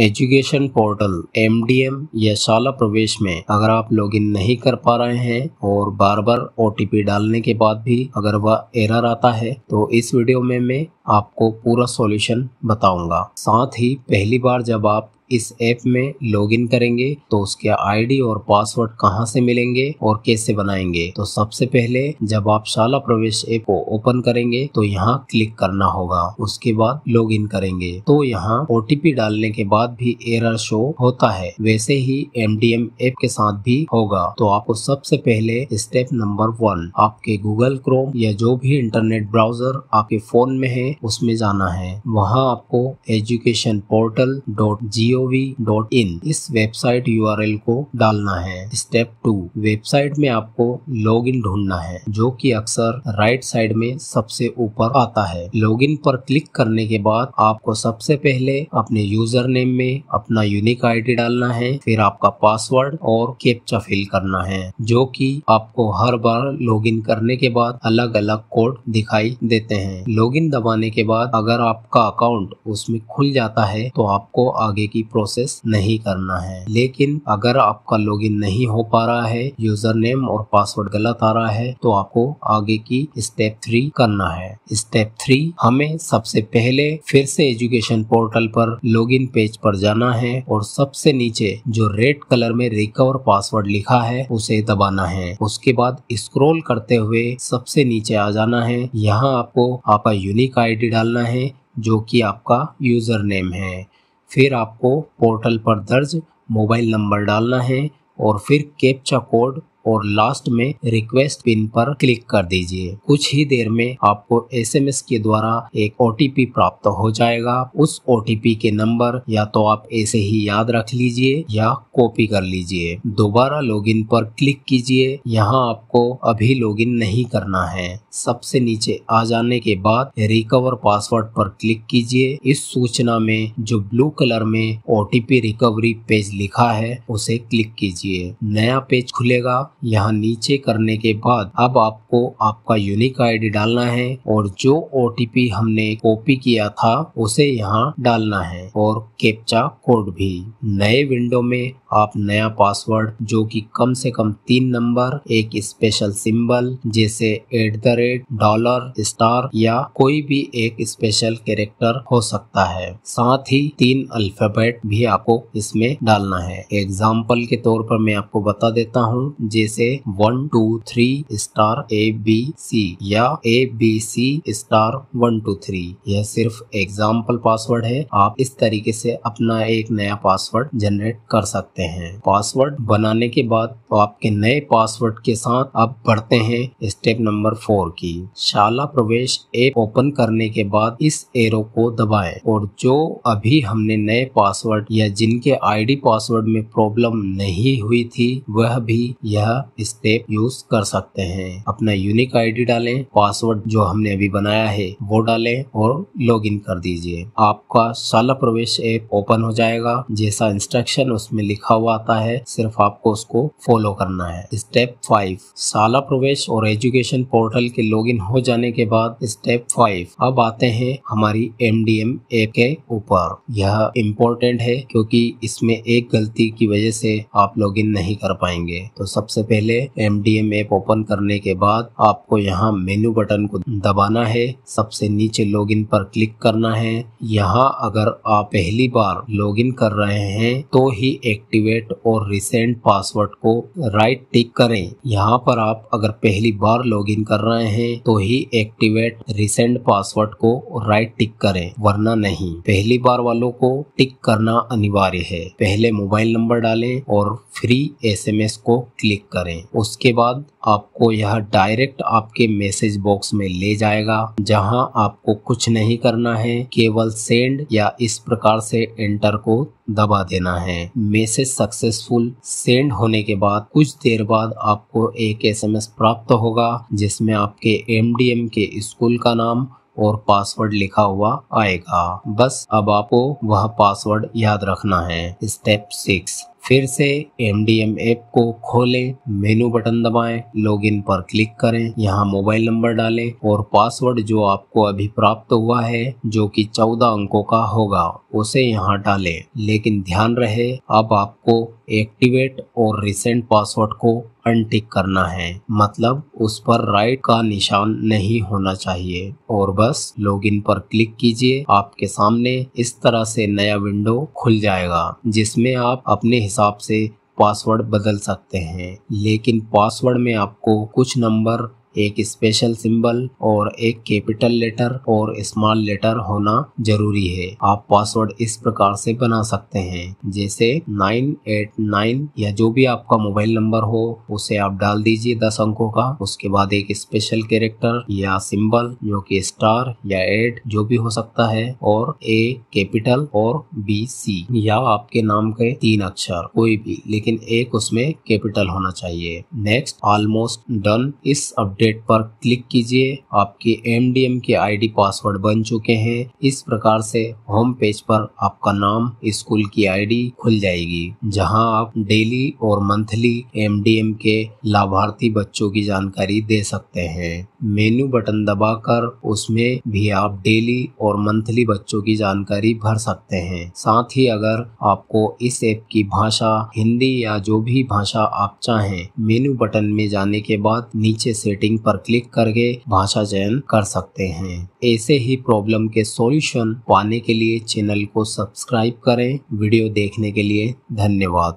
education portal M D M या शाला प्रवेश में अगर आप लॉगिन नहीं कर पा रहे हैं और बार बार पी डालने के बाद भी अगर वह एरर आता है तो इस वीडियो में मैं आपको पूरा सॉल्यूशन बताऊंगा साथ ही पहली बार जब आप इस ऐप में लॉगिन करेंगे तो उसके आईडी और पासवर्ड कहाँ से मिलेंगे और कैसे बनाएंगे तो सबसे पहले जब आप शाला प्रवेश ऐप को ओपन करेंगे तो यहाँ क्लिक करना होगा उसके बाद लॉग इन करेंगे तो यहाँ ओटीपी डालने के बाद भी एरर शो होता है वैसे ही एम ऐप के साथ भी होगा तो आपको सबसे पहले स्टेप नंबर वन आपके गूगल क्रोम या जो भी इंटरनेट ब्राउजर आपके फोन में है उसमें जाना है वहाँ आपको एजुकेशन पोर्टल डॉट जियो इस वेबसाइट यूआरएल को डालना है स्टेप टू वेबसाइट में आपको लॉगिन ढूंढना है जो कि अक्सर राइट साइड में सबसे ऊपर आता है लॉगिन पर क्लिक करने के बाद आपको सबसे पहले अपने यूजर नेम में अपना यूनिक आईडी डालना है फिर आपका पासवर्ड और कैप्चा फिल करना है जो कि आपको हर बार लॉगिन करने के बाद अलग अलग कोड दिखाई देते हैं लॉगिन दबाने के बाद अगर आपका अकाउंट उसमें खुल जाता है तो आपको आगे की प्रोसेस नहीं करना है लेकिन अगर आपका लॉगिन नहीं हो पा रहा है यूजर नेम और पासवर्ड गलत आ रहा है तो आपको आगे की स्टेप थ्री करना है स्टेप थ्री हमें सबसे पहले फिर से एजुकेशन पोर्टल पर लॉगिन पेज पर जाना है और सबसे नीचे जो रेड कलर में रिकवर पासवर्ड लिखा है उसे दबाना है उसके बाद स्क्रॉल करते हुए सबसे नीचे आ जाना है यहाँ आपको आपका यूनिक आईडी डालना है जो कि आपका यूजर नेम है फिर आपको पोर्टल पर दर्ज मोबाइल नंबर डालना है और फिर कैप्चा कोड और लास्ट में रिक्वेस्ट पिन पर क्लिक कर दीजिए कुछ ही देर में आपको एसएमएस के द्वारा एक ओटीपी प्राप्त हो जाएगा उस ओटीपी के नंबर या तो आप ऐसे ही याद रख लीजिए या कॉपी कर लीजिए दोबारा लॉगिन पर क्लिक कीजिए यहाँ आपको अभी लॉगिन नहीं करना है सबसे नीचे आ जाने के बाद रिकवर पासवर्ड पर क्लिक कीजिए इस सूचना में जो ब्लू कलर में ओटीपी रिकवरी पेज लिखा है उसे क्लिक कीजिए नया पेज खुलेगा यहाँ नीचे करने के बाद अब आपको आपका यूनिक आईडी डालना है और जो ओटीपी हमने कॉपी किया था उसे यहाँ डालना है और कैप्चा कोड भी नए विंडो में आप नया पासवर्ड जो कि कम से कम तीन नंबर एक स्पेशल सिंबल जैसे at the rate dollar star या कोई भी एक स्पेशल कैरेक्टर हो सकता है साथ ही तीन अल्फाबेट भी आपको इसमें डालना है एग्जाम्पल के तौर पर मैं आपको बता देता हूँ जैसे इसे one two three star A B C या A B C star one two three यह सिर्फ एग्जाम्पल पासवर्ड है आप इस तरीके से अपना एक नया पासवर्ड जनरेट कर सकते हैं पासवर्ड बनाने के बाद तो आपके नए पासवर्ड के साथ आप बढ़ते हैं स्टेप नंबर फोर की शाला प्रवेश ऐप ओपन करने के बाद इस एरो को दबाएं और जो अभी हमने नए पासवर्ड या जिनके आईडी पासवर्ड में प्रॉब्लम नहीं हुई थी वह भी यह स्टेप यूज कर सकते हैं अपना यूनिक आईडी डालें पासवर्ड जो हमने अभी बनाया है वो डालें और लॉगिन कर दीजिए आपका शाला प्रवेश ऐप ओपन हो जाएगा जैसा इंस्ट्रक्शन उसमें लिखा हुआ आता है सिर्फ आपको उसको फॉलो करना है स्टेप फाइव शाला प्रवेश और एजुकेशन पोर्टल के लॉगिन हो जाने के बाद स्टेप फाइव अब आते हैं हमारी एम डी एम ऐप के ऊपर यह इम्पोर्टेंट है क्योंकि इसमें एक गलती की वजह से आप लॉगिन नहीं कर पाएंगे तो सबसे पहले M D M app open करने के बाद आपको यहाँ मेन्यू बटन को दबाना है सबसे नीचे लॉगिन पर क्लिक करना है यहाँ अगर आप पहली बार लॉगिन कर रहे हैं तो ही एक्टिवेट और रिसेंट पासवर्ड को राइट टिक करें यहाँ पर आप अगर पहली बार लॉगिन कर रहे हैं तो ही एक्टिवेट रिसेंट पासवर्ड को राइट टिक करें वरना नहीं पहली बार वालों को टिक करना अनिवार्य है पहले मोबाइल नंबर डालें और फ्री एसएमएस को क्लिक करें उसके बाद आपको यह डायरेक्ट आपके मैसेज बॉक्स में ले जाएगा जहां आपको कुछ नहीं करना है केवल सेंड या इस प्रकार से एंटर को दबा देना है मैसेज सक्सेसफुल सेंड होने के बाद कुछ देर बाद आपको एक एसएमएस प्राप्त होगा जिसमें आपके एमडीएम के स्कूल का नाम और पासवर्ड लिखा हुआ आएगा बस अब आपको वह पासवर्ड याद रखना है स्टेप सिक्स फिर से एम डी एम ऐप को खोलें मेनू बटन दबाएं, लॉगिन पर क्लिक करें यहाँ मोबाइल नंबर डालें और पासवर्ड जो आपको अभी प्राप्त हुआ है जो कि चौदह अंकों का होगा उसे यहाँ डालें लेकिन ध्यान रहे अब आपको एक्टिवेट और रिसेंट पासवर्ड को अनटिक करना है मतलब उस पर राइट का निशान नहीं होना चाहिए और बस लॉगिन पर क्लिक कीजिए आपके सामने इस तरह से नया विंडो खुल जाएगा जिसमें आप अपने हिसाब से पासवर्ड बदल सकते हैं लेकिन पासवर्ड में आपको कुछ नंबर एक स्पेशल सिंबल और एक कैपिटल लेटर और स्मॉल लेटर होना जरूरी है आप पासवर्ड इस प्रकार से बना सकते हैं जैसे नाइन एट नाइन या जो भी आपका मोबाइल नंबर हो उसे आप डाल दीजिए दस अंकों का उसके बाद एक स्पेशल कैरेक्टर या सिंबल जो कि स्टार या एड जो भी हो सकता है और ए कैपिटल और बी सी या आपके नाम के तीन अक्षर कोई भी लेकिन एक उसमें कैपिटल होना चाहिए नेक्स्ट ऑलमोस्ट डन इस अपडेट अपडेट पर क्लिक कीजिए आपके एम के आई डी पासवर्ड बन चुके हैं इस प्रकार से होम पेज पर आपका नाम स्कूल की आईडी खुल जाएगी जहां आप डेली और मंथली एम डी एम के लाभार्थी बच्चों की जानकारी दे सकते हैं मेन्यू बटन दबाकर उसमें भी आप डेली और मंथली बच्चों की जानकारी भर सकते हैं साथ ही अगर आपको इस ऐप की भाषा हिंदी या जो भी भाषा आप चाहें मेन्यू बटन में जाने के बाद नीचे सेटिंग लिंक पर क्लिक करके भाषा चयन कर सकते हैं ऐसे ही प्रॉब्लम के सॉल्यूशन पाने के लिए चैनल को सब्सक्राइब करें वीडियो देखने के लिए धन्यवाद